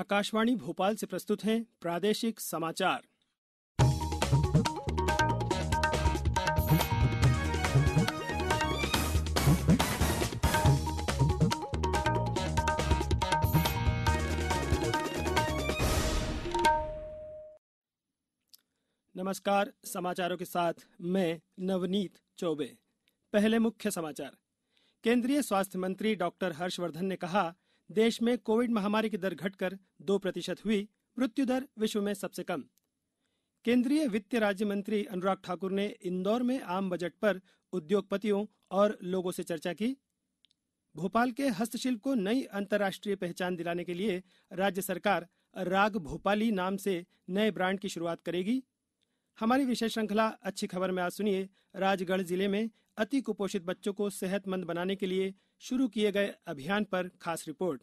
आकाशवाणी भोपाल से प्रस्तुत हैं प्रादेशिक समाचार नमस्कार समाचारों के साथ मैं नवनीत चौबे पहले मुख्य समाचार केंद्रीय स्वास्थ्य मंत्री डॉक्टर हर्षवर्धन ने कहा देश में कोविड महामारी की दर घटकर दो प्रतिशत हुई मृत्यु दर विश्व में सबसे कम केंद्रीय वित्त राज्य मंत्री अनुराग ठाकुर ने इंदौर में आम बजट पर उद्योगपतियों और लोगों से चर्चा की भोपाल के हस्तशिल्प को नई अंतर्राष्ट्रीय पहचान दिलाने के लिए राज्य सरकार राग भोपाली नाम से नए ब्रांड की शुरुआत करेगी हमारी विशेष श्रृंखला अच्छी खबर में आज सुनिए राजगढ़ जिले में अति कुपोषित बच्चों को सेहतमंद बनाने के लिए शुरू किए गए अभियान पर खास रिपोर्ट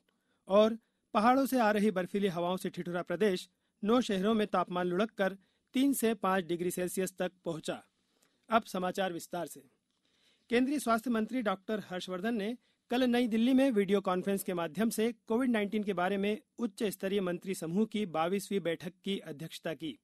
और पहाड़ों से आ रही बर्फीली हवाओं से ठिठुरा प्रदेश नौ शहरों में तापमान लुढ़क कर तीन से पांच डिग्री सेल्सियस तक पहुंचा अब समाचार विस्तार से केंद्रीय स्वास्थ्य मंत्री डॉक्टर हर्षवर्धन ने कल नई दिल्ली में वीडियो कॉन्फ्रेंस के माध्यम से कोविड 19 के बारे में उच्च स्तरीय मंत्री समूह की बाईसवीं बैठक की अध्यक्षता की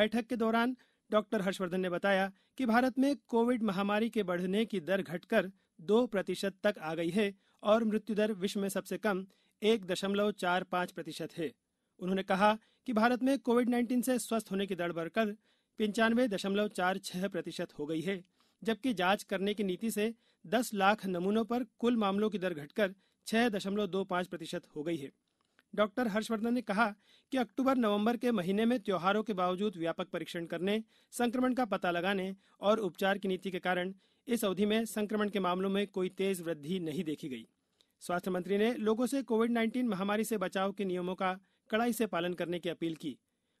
बैठक के दौरान डॉक्टर हर्षवर्धन ने बताया कि भारत में कोविड महामारी के बढ़ने की दर घटकर दो प्रतिशत तक आ गई है और मृत्यु दर विश्व में सबसे कम एक दशमलव चार पांच प्रतिशत है उन्होंने कहा कि भारत में कोविड नाइन्टीन से स्वस्थ होने की दर बढ़कर पंचानवे दशमलव चार छह प्रतिशत हो गई है जबकि जांच करने की नीति से 10 लाख नमूनों पर कुल मामलों की दर घटकर छह दशमलव दो पांच प्रतिशत हो गई है डॉक्टर हर्षवर्धन ने कहा कि अक्टूबर नवंबर के महीने में त्योहारों के बावजूद व्यापक परीक्षण करने संक्रमण का पता लगाने और उपचार की नीति के कारण इस अवधि में संक्रमण के मामलों में कोई तेज वृद्धि नहीं देखी गई स्वास्थ्य मंत्री ने लोगों से कोविड नाइन्टीन महामारी से बचाव के नियमों का कड़ाई से पालन करने की अपील की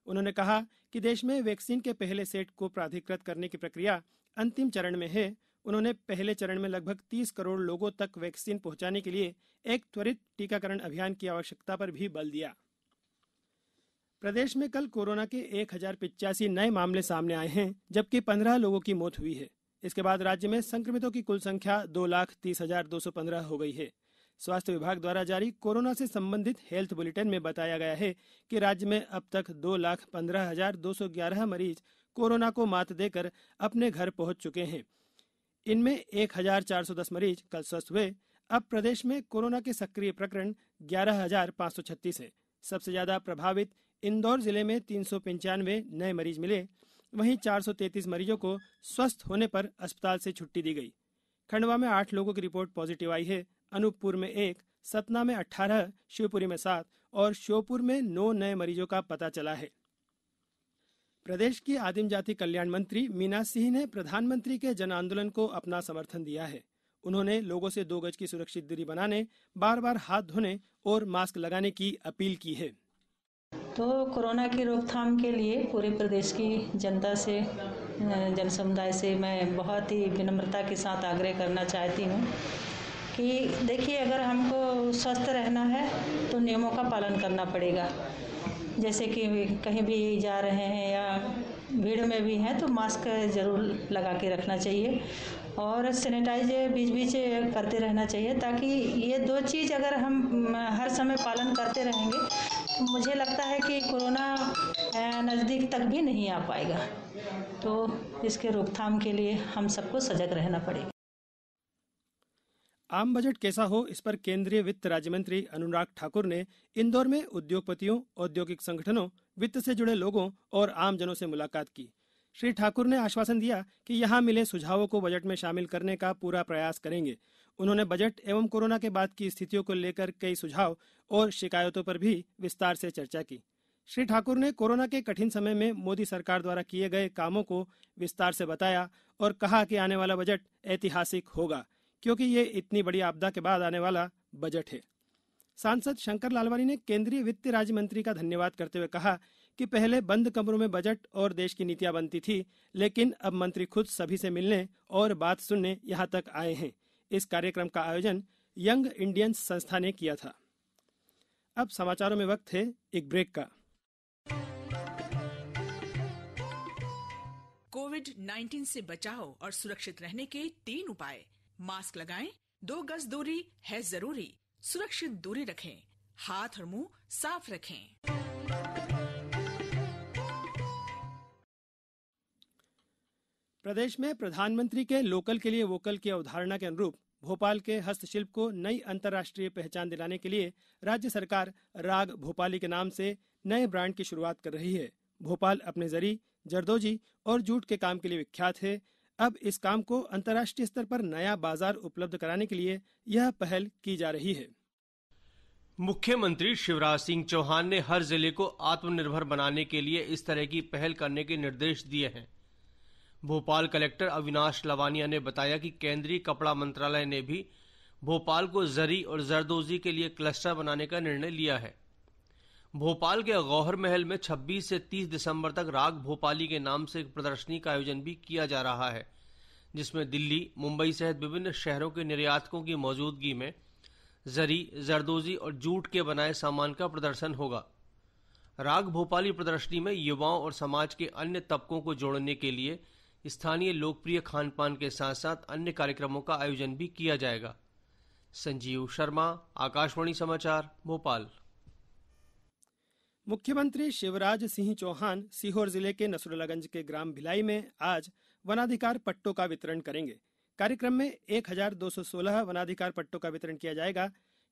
उन्होंने कहा कि देश में वैक्सीन के पहले सेट को प्राधिकृत करने की प्रक्रिया अंतिम चरण में है उन्होंने पहले चरण में लगभग 30 करोड़ लोगों तक वैक्सीन पहुंचाने के लिए एक त्वरित टीकाकरण अभियान की आवश्यकता पर भी बल दिया प्रदेश में कल कोरोना के एक नए मामले सामने आए हैं जबकि पंद्रह लोगों की मौत हुई है इसके बाद राज्य में संक्रमितों की कुल संख्या दो लाख तीस हजार दो सौ पंद्रह हो गई है स्वास्थ्य विभाग द्वारा जारी कोरोना से संबंधित हेल्थ बुलेटिन में बताया गया है कि राज्य में अब तक दो लाख पंद्रह हजार दो सौ ग्यारह मरीज कोरोना को मात देकर अपने घर पहुंच चुके हैं इनमें एक हजार चार सौ दस मरीज कल स्वस्थ हुए अब प्रदेश में कोरोना के सक्रिय प्रकरण ग्यारह हजार पांच सौ छत्तीस है सबसे ज्यादा प्रभावित इंदौर जिले में तीन सौ पंचानवे नए मरीज मिले वहीं 433 मरीजों को स्वस्थ होने पर अस्पताल से छुट्टी दी गई खंडवा में आठ लोगों की रिपोर्ट पॉजिटिव आई है अनूपपुर में एक सतना में अठारह शिवपुरी में सात और श्योपुर में नौ नए मरीजों का पता चला है प्रदेश की आदिम जाति कल्याण मंत्री मीना सिंह ने प्रधानमंत्री के जन आंदोलन को अपना समर्थन दिया है उन्होंने लोगों से दो गज की सुरक्षित दूरी बनाने बार बार हाथ धोने और मास्क लगाने की अपील की है तो कोरोना की रोकथाम के लिए पूरे प्रदेश की जनता से जन समुदाय से मैं बहुत ही विनम्रता के साथ आग्रह करना चाहती हूँ कि देखिए अगर हमको स्वस्थ रहना है तो नियमों का पालन करना पड़ेगा जैसे कि कहीं भी जा रहे हैं या भीड़ में भी हैं तो मास्क ज़रूर लगा के रखना चाहिए और सैनिटाइज बीच बीच करते रहना चाहिए ताकि ये दो चीज़ अगर हम हर समय पालन करते रहेंगे मुझे लगता है कि कोरोना नज़दीक तक भी नहीं आ पाएगा तो इसके रोकथाम के लिए हम सबको सजग रहना पड़ेगा आम बजट कैसा हो इस पर केंद्रीय वित्त राज्य मंत्री अनुराग ठाकुर ने इंदौर में उद्योगपतियों औद्योगिक संगठनों वित्त से जुड़े लोगों और आमजनों से मुलाकात की श्री ठाकुर ने आश्वासन दिया कि यहां मिले सुझावों को बजट में शामिल करने का पूरा प्रयास करेंगे उन्होंने बजट एवं कोरोना के बाद की स्थितियों को लेकर कई सुझाव और शिकायतों पर भी विस्तार से चर्चा की श्री ठाकुर ने कोरोना के कठिन समय में मोदी सरकार द्वारा किए गए कामों को विस्तार से बताया और कहा कि आने वाला बजट ऐतिहासिक होगा क्योंकि ये इतनी बड़ी आपदा के बाद आने वाला बजट है सांसद शंकर लालवानी ने केंद्रीय वित्त राज्य मंत्री का धन्यवाद करते हुए कहा कि पहले बंद कमरों में बजट और देश की नीतियां बनती थी लेकिन अब मंत्री खुद सभी से मिलने और बात सुनने यहां तक आए हैं इस कार्यक्रम का आयोजन यंग इंडियंस संस्था ने किया था अब समाचारों में वक्त है एक ब्रेक का कोविड 19 से बचाव और सुरक्षित रहने के तीन उपाय मास्क लगाएं, दो गज दूरी है जरूरी सुरक्षित दूरी रखें हाथ और मुंह साफ रखें प्रदेश में प्रधानमंत्री के लोकल के लिए वोकल की अवधारणा के अनुरूप भोपाल के हस्तशिल्प को नई अंतर्राष्ट्रीय पहचान दिलाने के लिए राज्य सरकार राग भोपाली के नाम से नए ब्रांड की शुरुआत कर रही है भोपाल अपने जरी जरदोजी और जूट के काम के लिए विख्यात है अब इस काम को अंतर्राष्ट्रीय स्तर पर नया बाजार उपलब्ध कराने के लिए यह पहल की जा रही है मुख्यमंत्री शिवराज सिंह चौहान ने हर जिले को आत्मनिर्भर बनाने के लिए इस तरह की पहल करने के निर्देश दिए हैं भोपाल कलेक्टर अविनाश लवानिया ने बताया कि केंद्रीय कपड़ा मंत्रालय ने भी भोपाल को जरी और जरदोजी के लिए क्लस्टर बनाने का निर्णय लिया है भोपाल के गौहर महल में 26 से 30 दिसंबर तक राग भोपाली के नाम से एक प्रदर्शनी का आयोजन भी किया जा रहा है जिसमें दिल्ली मुंबई सहित विभिन्न शहरों के निर्यातकों की मौजूदगी में जरी जरदोजी और जूट के बनाए सामान का प्रदर्शन होगा राग भोपाली प्रदर्शनी में युवाओं और समाज के अन्य तबकों को जोड़ने के लिए स्थानीय लोकप्रिय खान पान के साथ साथ अन्य कार्यक्रमों का आयोजन भी किया जाएगा संजीव शर्मा आकाशवाणी समाचार भोपाल मुख्यमंत्री शिवराज सिंह चौहान सीहोर जिले के नसरुलागंज के ग्राम भिलाई में आज वनाधिकार पट्टों का वितरण करेंगे कार्यक्रम में 1216 वनाधिकार पट्टों का वितरण किया जाएगा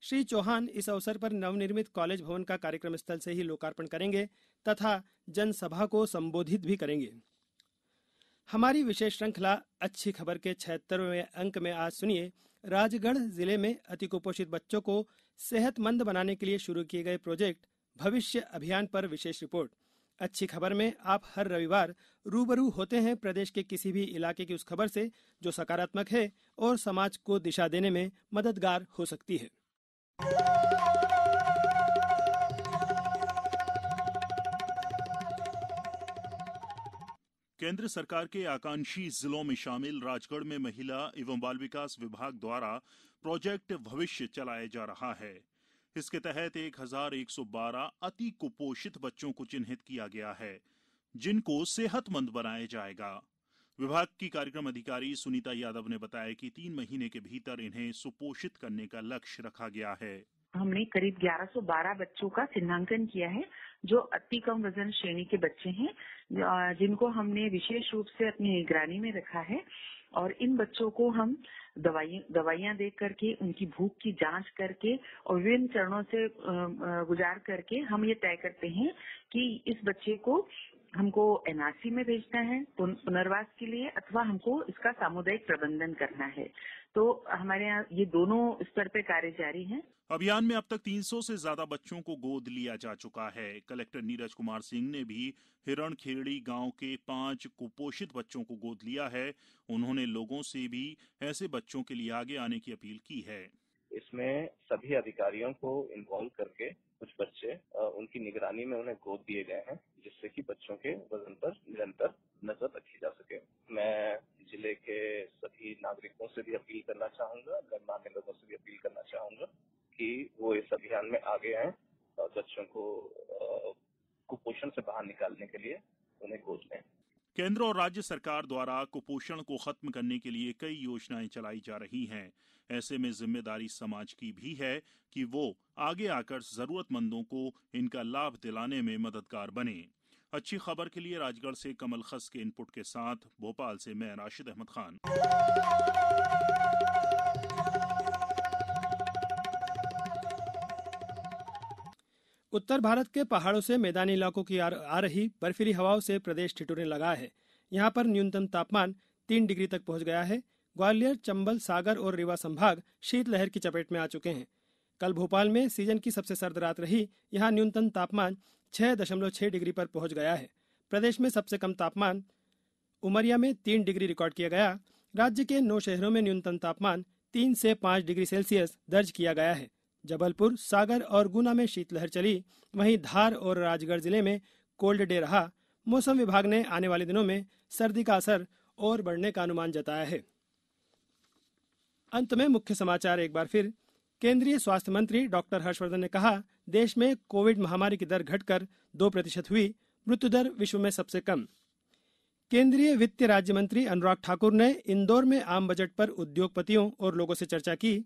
श्री चौहान इस अवसर पर नवनिर्मित कॉलेज भवन का कार्यक्रम स्थल से ही लोकार्पण करेंगे तथा जनसभा को संबोधित भी करेंगे हमारी विशेष श्रृंखला अच्छी खबर के छहत्तरवें अंक में आज सुनिए राजगढ़ जिले में अति कुपोषित बच्चों को सेहतमंद बनाने के लिए शुरू किए गए प्रोजेक्ट भविष्य अभियान पर विशेष रिपोर्ट अच्छी खबर में आप हर रविवार रूबरू होते हैं प्रदेश के किसी भी इलाके की उस खबर से जो सकारात्मक है और समाज को दिशा देने में मददगार हो सकती है केंद्र सरकार के आकांक्षी जिलों में शामिल राजगढ़ में महिला एवं बाल विकास विभाग द्वारा प्रोजेक्ट भविष्य चलाया जा रहा है इसके तहत एक हजार एक सौ बारह अति कुपोषित बच्चों को चिन्हित किया गया है जिनको सेहतमंद बनाया जाएगा विभाग की कार्यक्रम अधिकारी सुनीता यादव ने बताया कि तीन महीने के भीतर इन्हें सुपोषित करने का लक्ष्य रखा गया है हमने करीब 1112 बच्चों का चिन्हांकन किया है जो अति कम वजन श्रेणी के बच्चे हैं जिनको हमने विशेष रूप से अपनी निगरानी में रखा है और इन बच्चों को हम दवाई दवाइयाँ दे करके उनकी भूख की जांच करके और विभिन्न चरणों से गुजार करके हम ये तय करते हैं कि इस बच्चे को हमको एनआरसी में भेजना है पुनर्वास के लिए अथवा हमको इसका सामुदायिक प्रबंधन करना है तो हमारे यहाँ ये दोनों स्तर पे कार्य जारी हैं अभियान में अब तक 300 से ज्यादा बच्चों को गोद लिया जा चुका है कलेक्टर नीरज कुमार सिंह ने भी हिरण खेड़ी गाँव के पांच कुपोषित बच्चों को गोद लिया है उन्होंने लोगों से भी ऐसे बच्चों के लिए आगे आने की अपील की है इसमें सभी अधिकारियों को इन्वॉल्व करके कुछ बच्चे उनकी निगरानी में उन्हें गोद दिए गए हैं जिससे कि बच्चों के वजन पर निरंतर नजर रखी जा सके मैं जिले के सभी नागरिकों से भी अपील करना चाहूंगा गणमान्य लोगों से भी अपील करना चाहूंगा कि वो इस अभियान में आगे आए और बच्चों को कुपोषण से बाहर निकालने के लिए उन्हें गोद लें केंद्र और राज्य सरकार द्वारा कुपोषण को खत्म करने के लिए कई योजनाएं चलाई जा रही हैं ऐसे में जिम्मेदारी समाज की भी है कि वो आगे आकर जरूरतमंदों को इनका लाभ दिलाने में मददगार बने अच्छी खबर के लिए राजगढ़ से कमल खस के इनपुट के साथ भोपाल से मैं राशिद अहमद खान उत्तर भारत के पहाड़ों से मैदानी इलाकों की आ रही बर्फीली हवाओं से प्रदेश ठिठुरने लगा है यहां पर न्यूनतम तापमान तीन डिग्री तक पहुंच गया है ग्वालियर चंबल सागर और रीवा संभाग शीतलहर की चपेट में आ चुके हैं कल भोपाल में सीजन की सबसे सर्द रात रही यहां न्यूनतम तापमान छह दशमलव छह डिग्री पर पहुंच गया है प्रदेश में सबसे कम तापमान उमरिया में तीन डिग्री रिकॉर्ड किया गया राज्य के नौ शहरों में न्यूनतम तापमान तीन से पांच डिग्री सेल्सियस दर्ज किया गया है जबलपुर सागर और गुना में शीतलहर चली वहीं धार और राजगढ़ जिले में कोल्ड डे रहा मौसम विभाग ने आने वाले दिनों में सर्दी का असर और बढ़ने का अनुमान जताया है अंत में मुख्य समाचार एक बार फिर केंद्रीय स्वास्थ्य मंत्री डॉक्टर हर्षवर्धन ने कहा देश में कोविड महामारी की दर घटकर दो प्रतिशत हुई मृत्यु दर विश्व में सबसे कम केंद्रीय वित्त राज्य मंत्री अनुराग ठाकुर ने इंदौर में आम बजट पर उद्योगपतियों और लोगों से चर्चा की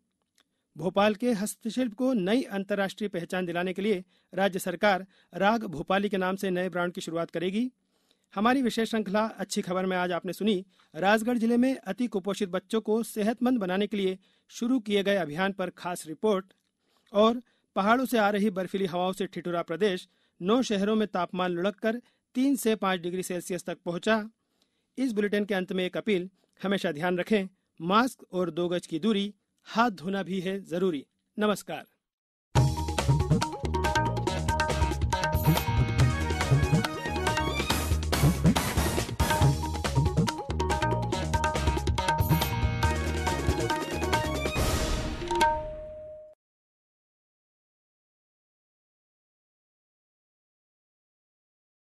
भोपाल के हस्तशिल्प को नई अंतर्राष्ट्रीय पहचान दिलाने के लिए राज्य सरकार राग भोपाली के नाम से नए ब्रांड की शुरुआत करेगी हमारी विशेष श्रृंखला अच्छी खबर में आज आपने सुनी राजगढ़ जिले में अति कुपोषित बच्चों को सेहतमंद बनाने के लिए शुरू किए गए अभियान पर खास रिपोर्ट और पहाड़ों से आ रही बर्फीली हवाओं से ठिठुरा प्रदेश नौ शहरों में तापमान लुढ़क कर तीन से पांच डिग्री सेल्सियस तक पहुंचा इस बुलेटिन के अंत में एक अपील हमेशा ध्यान रखें मास्क और दो गज की दूरी हाथ धोना भी है जरूरी नमस्कार